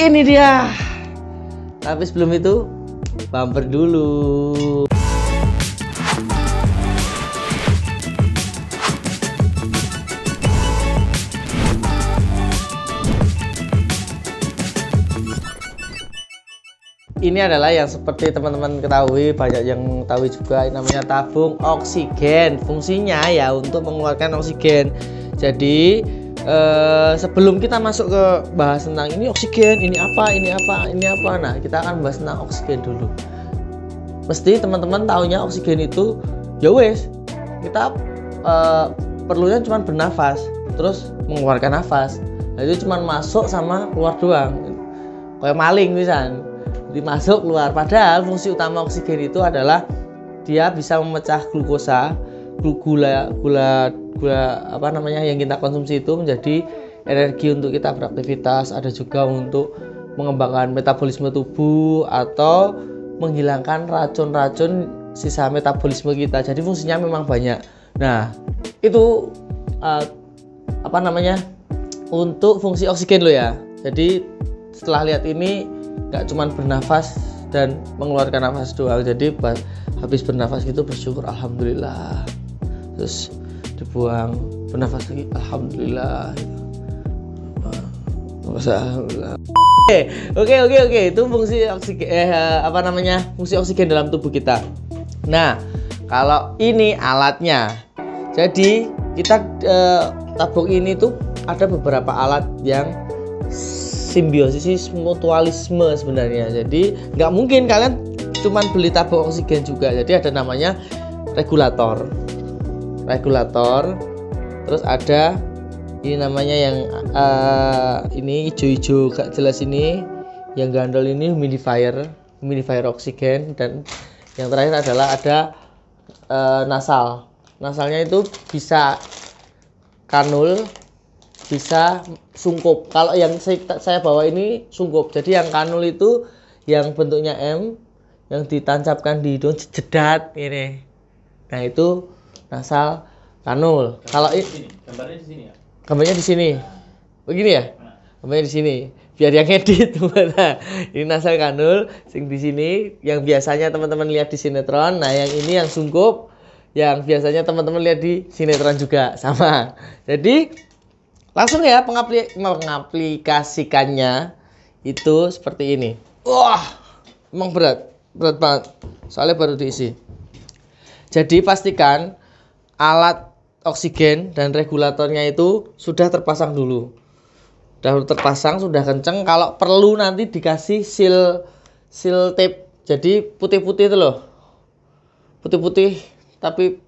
ini dia. Tapi sebelum itu bumper dulu. Ini adalah yang seperti teman-teman ketahui, banyak yang mengetahui juga ini namanya tabung oksigen. Fungsinya ya untuk mengeluarkan oksigen. Jadi uh, sebelum kita masuk ke bahas tentang ini oksigen, ini apa, ini apa, ini apa. Nah, kita akan bahas tentang oksigen dulu. Mesti teman-teman tahunya oksigen itu ya wes kita uh, perlunya cuma bernafas, terus mengeluarkan nafas. Nah, itu cuma masuk sama keluar doang. Kayak maling misalnya dimasuk keluar. Padahal fungsi utama oksigen itu adalah dia bisa memecah glukosa, gula gula gula apa namanya yang kita konsumsi itu menjadi energi untuk kita beraktivitas ada juga untuk mengembangkan metabolisme tubuh atau menghilangkan racun-racun sisa metabolisme kita jadi fungsinya memang banyak nah itu uh, apa namanya untuk fungsi oksigen lo ya jadi setelah lihat ini nggak cuma bernafas dan mengeluarkan nafas doang jadi habis bernafas gitu bersyukur alhamdulillah terus dibuang bernafas lagi alhamdulillah gitu. alhamdulillah oke oke oke oke itu fungsi oksigen eh, eh, apa namanya fungsi oksigen dalam tubuh kita nah kalau ini alatnya jadi kita eh, tabung ini tuh ada beberapa alat yang simbiosis mutualisme sebenarnya jadi nggak mungkin kalian cuman beli tabung oksigen juga jadi ada namanya regulator regulator terus ada ini namanya yang uh, ini hijau-hijau gak jelas ini yang gandol ini humidifier humidifier oksigen dan yang terakhir adalah ada uh, nasal nasalnya itu bisa kanul bisa sungkup kalau yang saya, saya bawa ini sungkup jadi yang kanul itu yang bentuknya M yang ditancapkan di hidung jedat ini nah itu nasal kanul. Kalau ini gambarnya di sini ya. Gambarnya di sini. Begini ya? Nah. Gambarnya di sini. Biar yang edit nah, Ini nasal kanul sing di sini yang biasanya teman-teman lihat di sinetron. Nah, yang ini yang sungkup yang biasanya teman-teman lihat di sinetron juga sama. Jadi langsung ya pengapli mengaplikasikannya itu seperti ini. Wah, emang berat, berat banget. Soalnya baru diisi. Jadi pastikan alat oksigen dan regulatornya itu sudah terpasang dulu sudah terpasang sudah kenceng kalau perlu nanti dikasih seal seal tape jadi putih-putih itu loh putih-putih tapi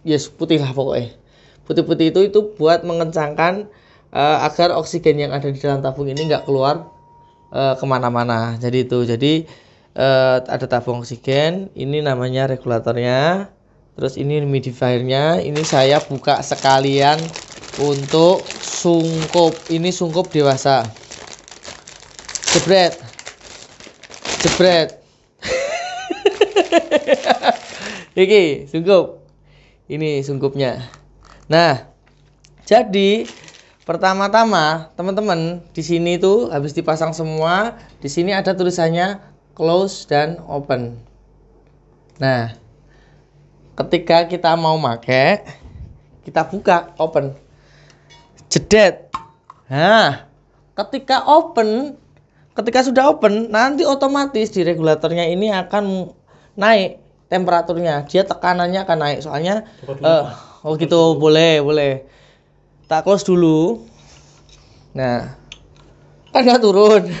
yes putih lah pokoknya putih-putih itu itu buat mengencangkan uh, agar oksigen yang ada di dalam tabung ini nggak keluar uh, kemana-mana jadi itu jadi uh, ada tabung oksigen ini namanya regulatornya terus ini humidifiernya ini saya buka sekalian untuk sungkup ini sungkup dewasa jebret jebret Oke, sungkup ini sungkupnya nah jadi pertama-tama teman-teman di sini itu habis dipasang semua di sini ada tulisannya close dan open nah ketika kita mau make kita buka open jedet nah ketika open ketika sudah open nanti otomatis di regulatornya ini akan naik temperaturnya dia tekanannya akan naik soalnya uh, oh gitu close boleh boleh tak close dulu nah kan nggak turun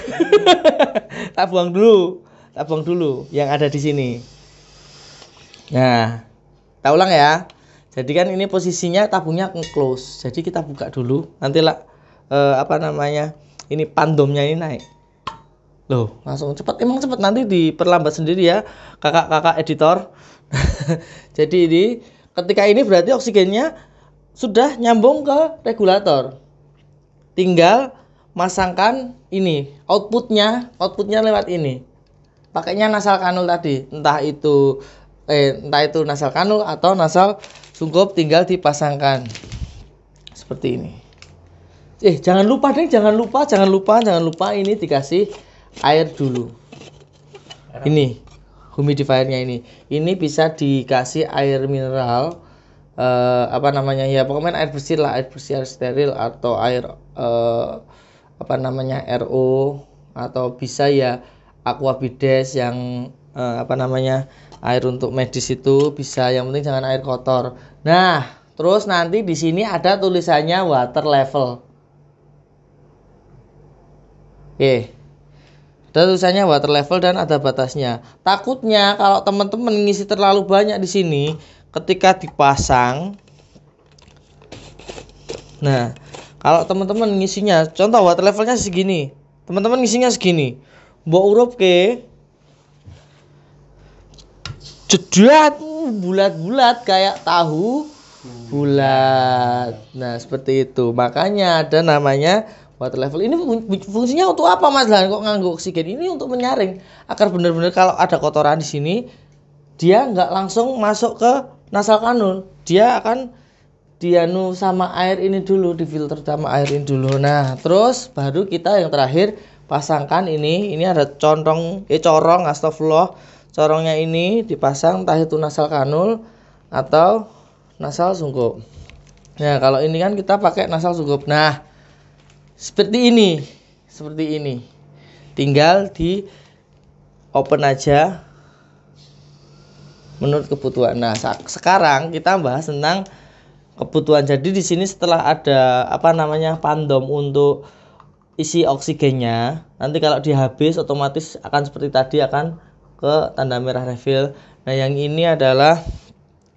tak buang dulu tak buang dulu yang ada di sini nah kita ulang ya. Jadi kan ini posisinya tabungnya close. Jadi kita buka dulu. Nanti lah eh, apa namanya? Ini pandomnya ini naik. Loh, langsung cepat. Emang cepat nanti diperlambat sendiri ya, kakak-kakak editor. Jadi ini ketika ini berarti oksigennya sudah nyambung ke regulator. Tinggal masangkan ini outputnya, outputnya lewat ini. Pakainya nasal kanul tadi, entah itu eh, entah itu nasal kanul atau nasal sungkup tinggal dipasangkan seperti ini. Eh jangan lupa deh, jangan lupa, jangan lupa, jangan lupa ini dikasih air dulu. Ini humidifiernya ini. Ini bisa dikasih air mineral eh, apa namanya ya pokoknya air bersih lah, air bersih air steril atau air eh, apa namanya RO atau bisa ya aqua aquabides yang eh, apa namanya air untuk medis itu bisa yang penting jangan air kotor nah terus nanti di sini ada tulisannya water level oke ada tulisannya water level dan ada batasnya takutnya kalau teman-teman ngisi terlalu banyak di sini ketika dipasang nah kalau teman-teman ngisinya contoh water levelnya segini teman-teman ngisinya segini mbok urup ke jedat uh, bulat-bulat kayak tahu bulat. Nah, seperti itu. Makanya ada namanya water level. Ini fungsinya untuk apa, Mas Lahan Kok sih oksigen? Ini untuk menyaring agar benar-benar kalau ada kotoran di sini dia nggak langsung masuk ke nasal kanun. Dia akan dianu sama air ini dulu, di filter sama air ini dulu. Nah, terus baru kita yang terakhir pasangkan ini. Ini ada condong eh corong astagfirullah corongnya ini dipasang entah itu nasal kanul atau nasal sungkup. Nah, kalau ini kan kita pakai nasal sungkup. Nah, seperti ini. Seperti ini. Tinggal di open aja menurut kebutuhan. Nah, sekarang kita bahas tentang kebutuhan. Jadi di sini setelah ada apa namanya pandom untuk isi oksigennya, nanti kalau dihabis otomatis akan seperti tadi akan ke tanda merah refill. Nah, yang ini adalah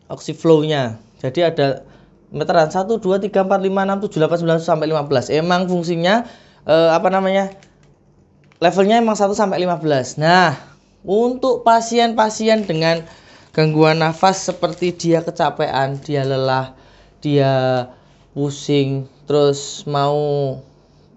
oxyflow-nya. Jadi ada meteran 1 2 3 4 5 6 7 8 9 sampai 15. Emang fungsinya eh, apa namanya? Levelnya emang 1 sampai 15. Nah, untuk pasien-pasien dengan gangguan nafas seperti dia kecapean, dia lelah, dia pusing, terus mau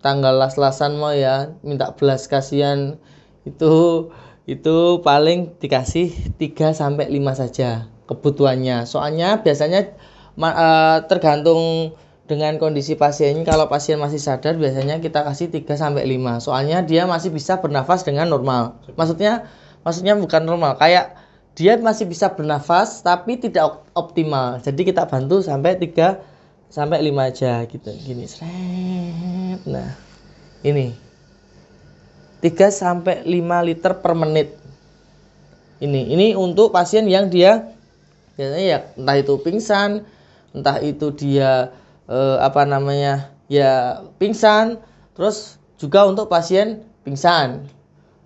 tanggal las-lasan mau ya minta belas kasihan itu itu paling dikasih 3 sampai 5 saja kebutuhannya. Soalnya biasanya uh, tergantung dengan kondisi pasien kalau pasien masih sadar biasanya kita kasih 3 sampai 5. Soalnya dia masih bisa bernafas dengan normal. Maksudnya maksudnya bukan normal, kayak dia masih bisa bernafas tapi tidak optimal. Jadi kita bantu sampai 3 sampai 5 aja gitu. Gini, Nah, ini 3 sampai 5 liter per menit. Ini ini untuk pasien yang dia biasanya ya entah itu pingsan, entah itu dia eh, apa namanya? ya pingsan, terus juga untuk pasien pingsan.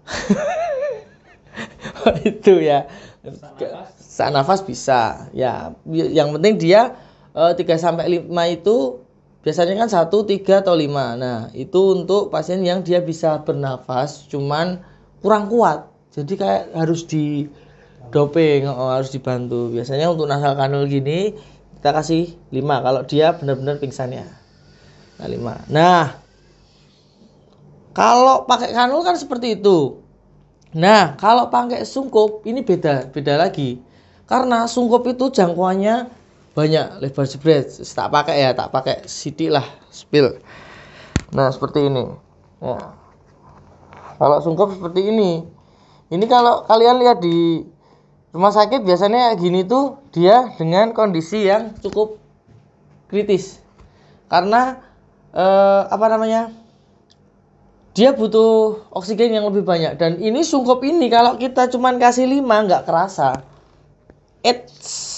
itu ya. Saat nafas bisa. Ya, yang penting dia eh, 3 sampai 5 itu Biasanya kan 1, 3 atau 5. Nah, itu untuk pasien yang dia bisa bernafas cuman kurang kuat. Jadi kayak harus di doping, oh, harus dibantu. Biasanya untuk nasal kanul gini kita kasih 5 kalau dia benar-benar pingsannya. Nah, 5. Nah, kalau pakai kanul kan seperti itu. Nah, kalau pakai sungkup ini beda, beda lagi. Karena sungkup itu jangkauannya banyak lebar jebret tak pakai ya tak pakai city lah spill nah seperti ini ya. kalau sungkup seperti ini ini kalau kalian lihat di rumah sakit biasanya gini tuh dia dengan kondisi yang cukup kritis karena eh, apa namanya dia butuh oksigen yang lebih banyak dan ini sungkup ini kalau kita cuman kasih 5 nggak kerasa it's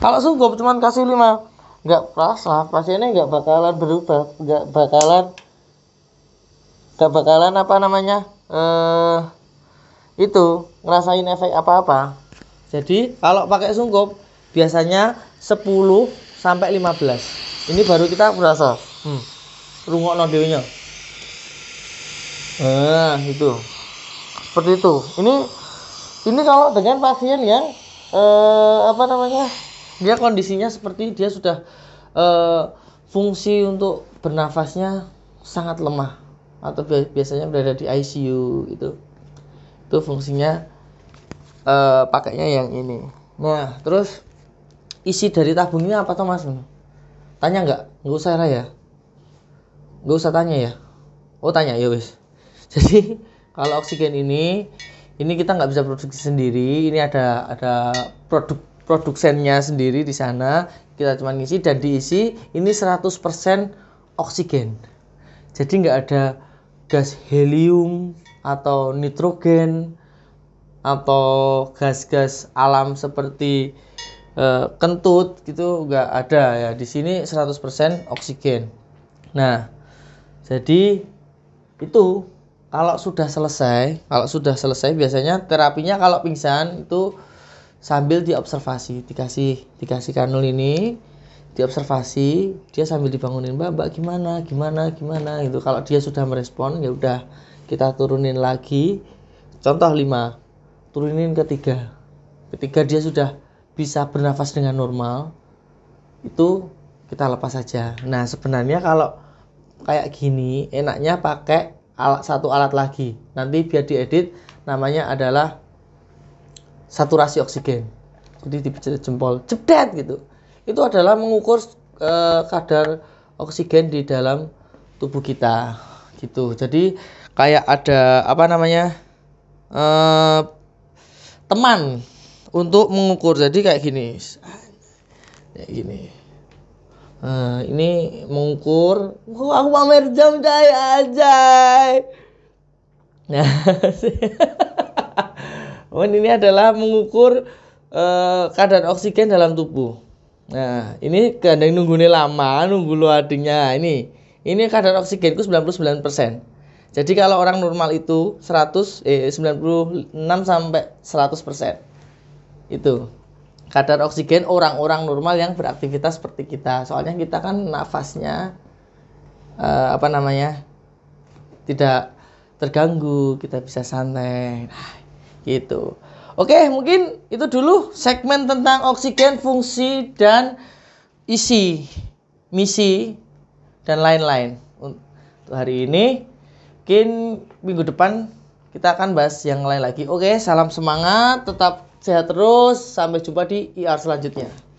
kalau sungguh cuma kasih lima nggak rasa pasiennya nggak bakalan berubah nggak bakalan nggak bakalan apa namanya eh itu ngerasain efek apa-apa jadi kalau pakai sungkup biasanya 10 sampai 15 ini baru kita berasa hmm. rungok nodilnya nah itu seperti itu ini ini kalau dengan pasien yang eh, apa namanya dia kondisinya seperti dia sudah uh, fungsi untuk bernafasnya sangat lemah atau biasanya berada di ICU itu itu fungsinya uh, pakainya yang ini nah terus isi dari tabungnya apa Thomas tanya nggak nggak usah lah ya nggak usah tanya ya oh tanya ya wis jadi kalau oksigen ini ini kita nggak bisa produksi sendiri ini ada ada produk produsennya sendiri di sana kita cuma ngisi dan diisi ini 100% oksigen jadi nggak ada gas helium atau nitrogen atau gas-gas alam seperti e, kentut gitu nggak ada ya di sini 100% oksigen nah jadi itu kalau sudah selesai kalau sudah selesai biasanya terapinya kalau pingsan itu sambil diobservasi dikasih dikasih kanul ini diobservasi dia sambil dibangunin mbak mbak gimana gimana gimana gitu kalau dia sudah merespon ya udah kita turunin lagi contoh lima, turunin ketiga ketiga dia sudah bisa bernafas dengan normal itu kita lepas saja nah sebenarnya kalau kayak gini enaknya pakai alat satu alat lagi nanti biar diedit namanya adalah saturasi oksigen. Jadi di jempol jepet gitu. Itu adalah mengukur e, kadar oksigen di dalam tubuh kita gitu. Jadi kayak ada apa namanya? E, teman untuk mengukur. Jadi kayak gini. Kayak gini. Eh, ini mengukur oh, aku pamer jam daya aja. Nah, Kemudian oh, ini adalah mengukur e, eh, kadar oksigen dalam tubuh. Nah, ini gandeng nunggu lama, nunggu loadingnya. Ini ini kadar oksigenku 99%. Jadi kalau orang normal itu 100 eh 96 sampai 100%. Itu kadar oksigen orang-orang normal yang beraktivitas seperti kita. Soalnya kita kan nafasnya eh, apa namanya? tidak terganggu, kita bisa santai. Nah, gitu. Oke, mungkin itu dulu segmen tentang oksigen, fungsi dan isi, misi dan lain-lain. Untuk hari ini mungkin minggu depan kita akan bahas yang lain lagi. Oke, salam semangat, tetap sehat terus, sampai jumpa di IR e selanjutnya.